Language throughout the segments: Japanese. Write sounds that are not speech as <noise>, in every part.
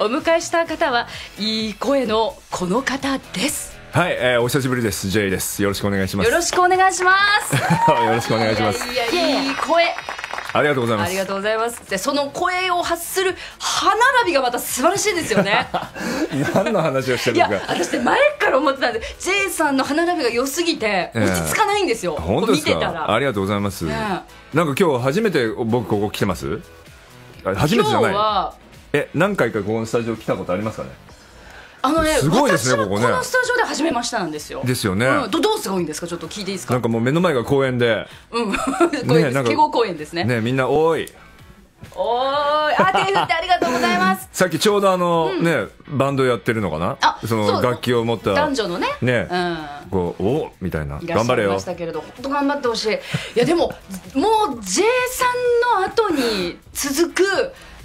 お迎えした方はいい声のこの方ですはい、えー、お久しぶりです J ですよろしくお願いしますよろしくお願いします <laughs> よろしくお願いしますいやいい声ありがとうございます。ありがとうございます。で、その声を発する歯並びがまた素晴らしいんですよね。<laughs> 何の話をしてるのか。いや、私前から思ってたんで、J さんの歯並びが良すぎて落ち着かないんですよ。えー、本当ですか。ありがとうございます。えー、なんか今日初めて僕ここ来てます。初めてじゃない。今日はえ何回かここのスタジオ来たことありますかねあのね、すごいですね、ここね。このスタジオで始めましたなんですよ。ですよね。うん、どどうすごいんですか、ちょっと聞いていいですか。なんかもう目の前が公園で。うん、<laughs> ね、なん公園ですね。ね、みんな、おい。おーい、あ、手振ってありがとうございます。<laughs> さっきちょうどあの、うん、ね、バンドやってるのかな。あ、その楽器を持った。男女のね。ね、うん、こう、おみたいな。い頑張れよ。ましたけれど、本当頑張ってほしい。いや、でも、もう J さんの後に続く、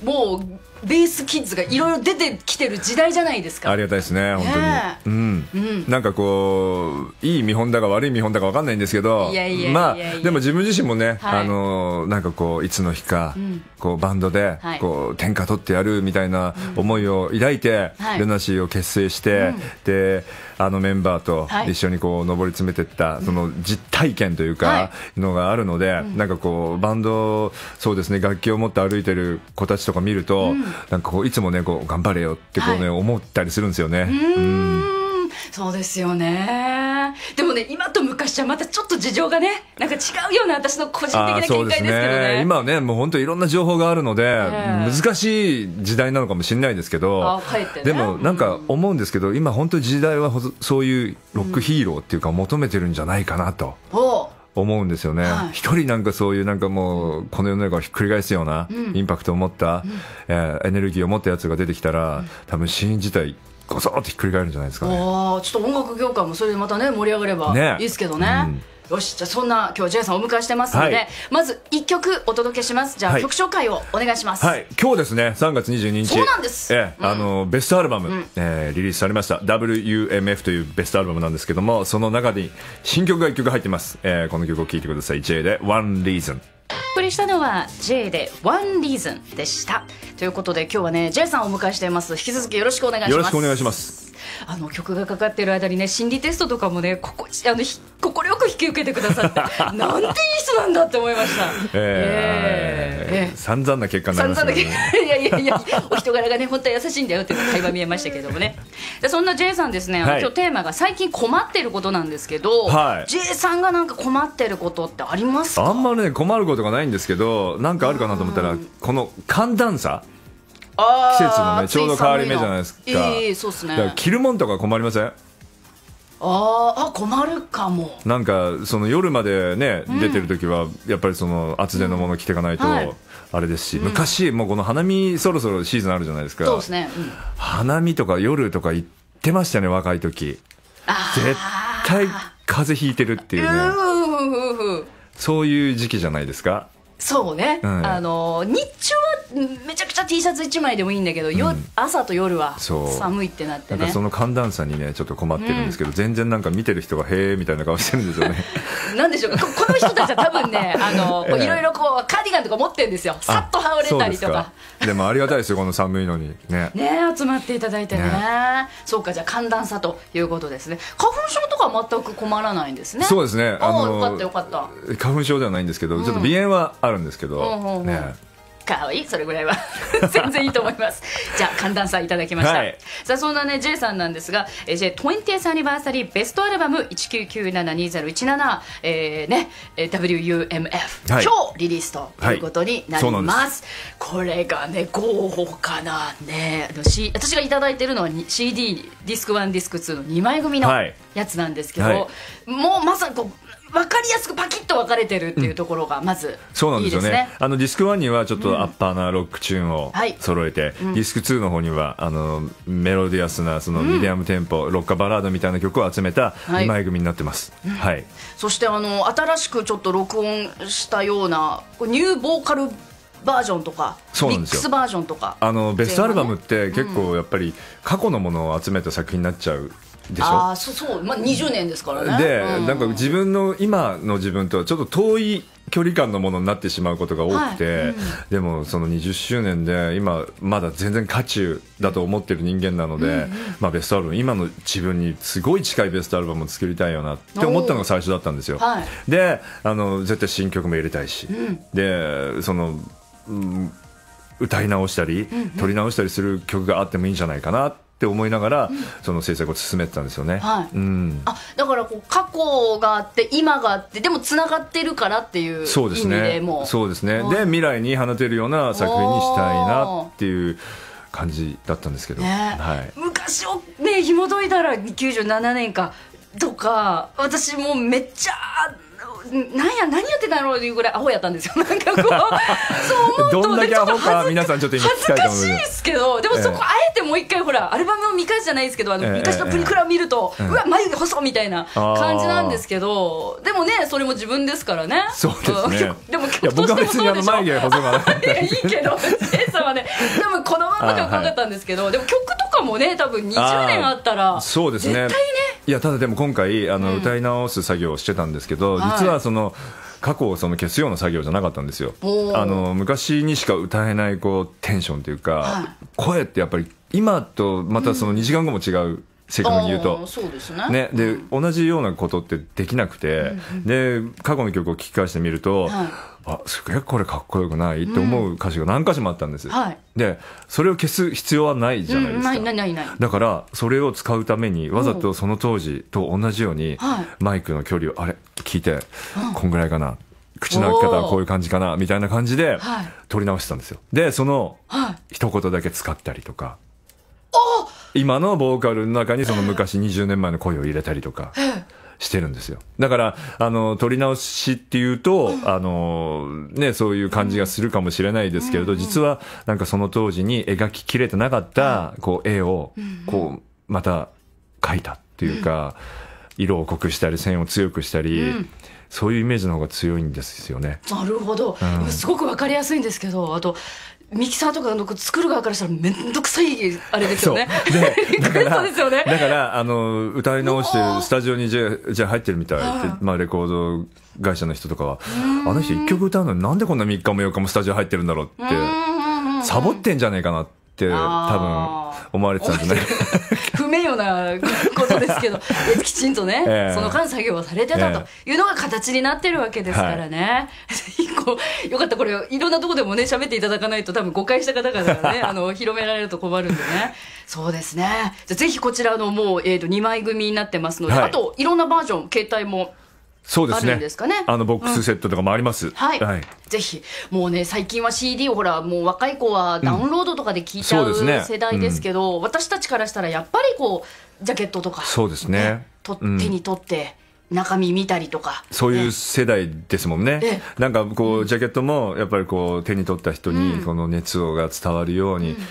もう。ベースキッズがいろいろ出てきてる時代じゃないですかありがたいですね本当に、うん、うん、なんかこういい見本だか悪い見本だか分かんないんですけどまあでも自分自身もね、はい、あのなんかこういつの日か、うん、こうバンドで、はい、こう天下取ってやるみたいな思いを抱いて、うん、ルナシーを結成して、であのメンバーと一緒にこう上り詰めていった、その実体験というか、のがあるので、なんかこうバンドそうですね楽器を持って歩いてる子たちとか見ると、なんかこういつもねこう頑張れよってこうね、はい、思ったりするんですよね。うんそうですよね。でもね、今と昔はまたちょっと事情がね、なんか違うような私の個人的な見解ですけどね。ね今はね、もう本当いろんな情報があるので、難しい時代なのかもしれないですけど、ね、でもなんか思うんですけど、今本当に時代はそういうロックヒーローっていうか求めてるんじゃないかなと。思うんですよね、はい、一人なんかそういうなんかもうこの世の中をひっくり返すようなインパクトを持った、うん、えー、エネルギーを持ったやつが出てきたら、うん、多分シーン自体ごそっとひっくり返るんじゃないですかねちょっと音楽業界もそれでまたね盛り上がればいいですけどね、ねうんよしじゃあそんな今日 J さんお迎えしてますので、はい、まず一曲お届けしますじゃあ、はい、曲紹介をお願いしますはい今日ですね3月22日そうなんです、ええ、うん、あのベストアルバム、うん、えー、リリースされました WUMF というベストアルバムなんですけどもその中に新曲が1曲入ってます、えー、この曲を聴いてください J で One Reason プレりしたのは J で One Reason でしたということで今日はね J さんをお迎えしています引き続きよろしくお願いしますよろしくお願いしますあの曲がかかってる間にね心理テストとかもねここあの快く引き受けてくださって <laughs> なんていい人なんだって思いました。<laughs> ええ散々な結果になりましたね。<laughs> いやいやいやお人柄がね本当は優しいんだよっていう会話見えましたけどもね。でそんな J さんですね、はい、今日テーマが最近困ってることなんですけど、はい、J さんがなんか困ってることってありますか？あんまりね困ることがないんですけど、なんかあるかなと思ったら、この寒暖差。季節のねちょうど変わり目じゃないですか、そうすねか着るもんとか困りませんああ困るかもなんかその夜までね、出てる時はやっぱりその厚手のもの着ていかないと、うんはいあれですし、昔、うん、もうこの花見、そろそろシーズンあるじゃないですか。そうですね。うん、花見とか夜とか行ってましたね、若い時。絶対風邪ひいてるっていうね。うそういう時期じゃないですか。そうね。うん、あの、日中はめちゃくちゃ T シャツ1枚でもいいんだけど、よ朝と夜は寒いってなって、ね、なんかその寒暖差にねちょっと困ってるんですけど、うん、全然なんか見てる人がへえみたいな顔してるんですよね <laughs> なんでしょうかこの人たちは多分ね <laughs> あのいろいろこうカーディガンとか持ってるんですよさっと羽織れたりとかでもありがたいですよこの寒いのにねね集まっていただいてね、ね、そうかじゃあ寒暖差ということですね花粉症とかは全く困らないんですねそうですねあのよかったよかった花粉症ではないんですけど、ちょっと鼻炎はあるんですけど、うん、ね、うん可愛いそれぐらいは <laughs> 全然いいと思いますじゃあ寒暖差いただきました、はい、さあそんなね J さんなんですが J20th v ニバーサリーベストアルバム19972017、えーね、WUMF、はい、今日リリースということになりますはいす、これがね豪華なねあの、C、私が頂いてるのは CD ディスク1ディスク2の2枚組のやつなんですけど、もうまさにこう分かりやすくパキッと分かれてるっていうところがまず、そうなんですよね、あのディスク1にはちょっとアッパーなロックチューンを揃えて、うんはい、ディスク2の方にはあのメロディアスなそのミディアムテンポ、うん、ロッカバラードみたいな曲を集めた2枚組になってます、はい、はい、そしてあの新しくちょっと録音したようなニューボーカルバージョンとかミックスバージョンとかあのベストアルバムって結構やっぱり過去のものを集めた作品になっちゃうでしょあそうそう、まあ、20年ですからねで、うん、なんか自分の今の自分とはちょっと遠い距離感のものになってしまうことが多くて、はいうん、でもその20周年で今まだ全然渦中だと思ってる人間なので、うんまあ、ベストアルバム今の自分にすごい近いベストアルバムを作りたいよなって思ったのが最初だったんですよ、はい、であの絶対新曲も入れたいし、うん、でその、うん歌い直したり、撮り直したりする曲があってもいいんじゃないかなっって思いながら、その制作を進めてたんですよね、はいうん、あだからこう過去があって今があってでもつながってるからっていうそうですねそうですね、で未来に放てるような作品にしたいなっていう感じだったんですけど、ね、はい、昔をね紐解いたら97年かとか私もうめっちゃなんや何やってたのやろいうぐらいアホやったんですよなんかこう <laughs> そう思うとどんだけアホか皆さんちょっと今恥ずかしいですけどでもそこあえもう一回ほらアルバムを見返すじゃないですけどあの、昔のプリクラを見ると、えー、うわ眉毛細みたいな感じなんですけどでもねそれも自分ですからねそうですね、<laughs> でも結構僕は別にあの眉毛細くはな <laughs> いいいけど J さんはね多分このままではなかったんですけど、はい、でも曲とかもね多分20年あったらそうですね絶対ねいやただでも今回あの、歌い直す作業をしてたんですけど、うん、実はその、過去をその消すような作業じゃなかったんですよあの昔にしか歌えないこうテンションというか、はい、声ってやっぱり今とまたその2時間後も違う。正確に言うとそうですねねで、同じようなことってできなくて、で過去の曲を聴き返してみると、はい、あすげえこれかっこよくないって思う歌詞が何箇所もあったんです、はい、でそれを消す必要はないじゃないですか、ないないないだからそれを使うためにわざとその当時と同じように、マイクの距離をあれ聞いて、こんぐらいかな口の開き方はこういう感じかなみたいな感じで撮り直してたんですよでその一言だけ使ったりとか、今のボーカルの中にその昔20年前の声を入れたりとか。してるんですよ。だから、あの、撮り直しっていうと、あの、ね、そういう感じがするかもしれないですけれど、実は、なんかその当時に描ききれてなかった、こう、絵を、こう、また描いたっていうか、色を濃くしたり、線を強くしたり、そういうイメージの方が強いんですよね。なるほど、うん、すごくわかりやすいんですけど、あとミキサーとかの作る側からしたら面倒くさいあれですよね。でだから <laughs> ね、だからあの歌い直してスタジオにじゃじゃ入ってるみたいって、まあ、レコード会社の人とかはあの人1曲歌うのになんでこんな3日も4日もスタジオ入ってるんだろうってサボってんじゃねえかなって多分思われてたんですね <laughs> 不名誉なことですけど <laughs> きちんとね、えー、その間作業はされてたというのが形になってるわけですからね、え <laughs> ー、よかったこれいろんなとこでもね喋っていただかないと多分誤解した方がねあの広められると困るんでねそうですねじゃぜひこちらのもう、えーと、と2枚組になってますので、はい、あといろんなバージョン携帯もそうですね。すねあのボックスセットとかもあります。うん、はい。はい、ぜひ、もうね、最近は CD をほら、もう若い子はダウンロードとかで聞いちゃう、うんね、世代ですけど、うん、私たちからしたらやっぱりこう、ジャケットとか、ね、そうですね。と手に取って、中身見たりとかそういう世代ですもんね、なんかこうジャケットもやっぱりこう手に取った人にこの熱をが伝わるように、うん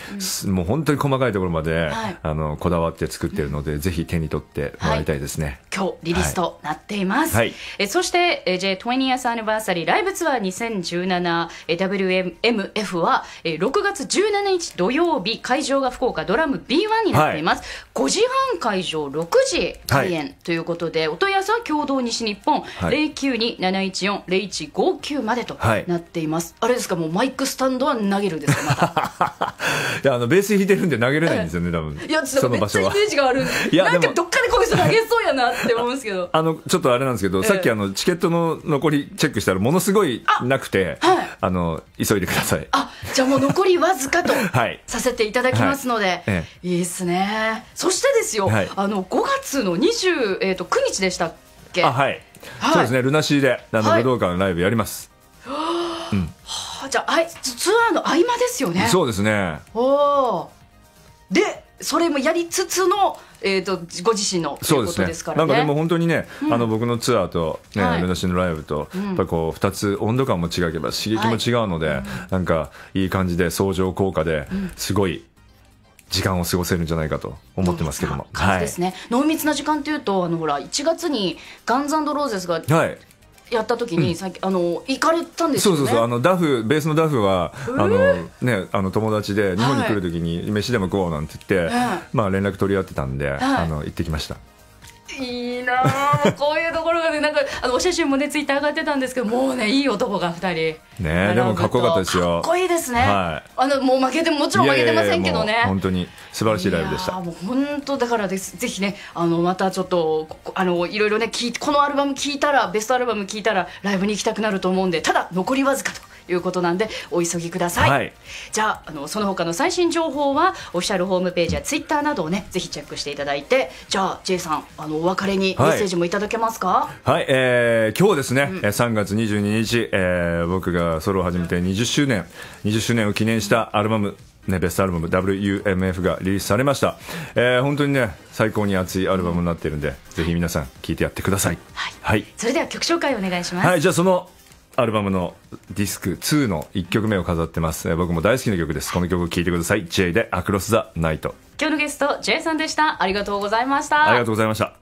もう本当に細かいところまで、はい、あのこだわって作ってるので、うん、ぜひ手に取ってもらいたいですね、はい、今日リリースとなっています、はい、えそして J20th ア e バーサリーライブツアー 2017WMF は6月17日土曜日会場が福岡ドラム B1 になっています、はい、時半会場6時開演ということで、お問い合わせは共同西日本、はい、092-714-0159までとなっています、はい、あれですか、もうマイクスタンドは投げるんですか、また <laughs> いやあのベース弾いてるんで投げれないんですよね、多分いや、ちょっとめっちゃイメージがある、<laughs> いやなんかどっかでこの人投げそうやなって思うんですけど、<laughs> あのちょっとあれなんですけど、えー、さっきあのチケットの残りチェックしたら、ものすごいなくて、あはい、あの急いでください。あじゃあもう残りわずかとはい、させていただきますので、はい、いいですね。そしてですよ、はい、あの5月の2えと、9日でしたけあはい、そうですねルナシーであの、武道館のライブやりますうん、はあ、じゃあツアーの合間ですよねそうですねおでそれもやりつつのえーと、ご自身のそうですねねなんかでも本当にね、うん、あの僕のツアーと、ね、はい、ルナシーのライブと、やっぱこう2つ温度感も違えば刺激も違うので、はい、なんかいい感じで相乗効果ですごい、うん時間を過ごせるんじゃないかと思ってますけども。はい、ですね、濃密な時間というとあのほら1月にガンザンドローゼスが、はいやった時に、さっき、あの行かれたんです、ね、そうそうそうあのダフベースのダフは、あのねあの友達で日本に来る時に、飯でも食おうなんて言って、えー、まあ連絡取り合ってたんで、はい、あの行ってきました。いいなこういうところがねなんかあのお写真もねツイッター上がってたんですけどもうねいい男が2人ねでもかっこよかったですよかっこいいですね、はい、あのもう負けてもちろん負けてませんけどね本当に素晴らしいライブでしたもう本当だからですぜひねあのまたちょっとあのいろいろねこのアルバム聴いたらベストアルバム聴いたらライブに行きたくなると思うんでただ残りわずかということなんでお急ぎください、はい、じゃああのその他の最新情報はオフィシャルホームページやツイッターなどをねぜひチェックしていただいてじゃあ J さんあのお別れにメッセージもいただけますかはい、はい、えー、今日ですね、うん、3月22日、えー、僕がソロを始めて20周年20周年を記念したアルバムね、ベストアルバム WUMF がリリースされました、えー、本当にね最高に熱いアルバムになっているんで、ぜひ皆さん聴いてやってください、はい、はい、それでは曲紹介お願いしますはいじゃあそのアルバムのディスク2の1曲目を飾ってます僕も大好きな曲ですこの曲を聴いてください J で「アクロス・ザ・ナイト」今日のゲスト J さんでしたありがとうございましたありがとうございました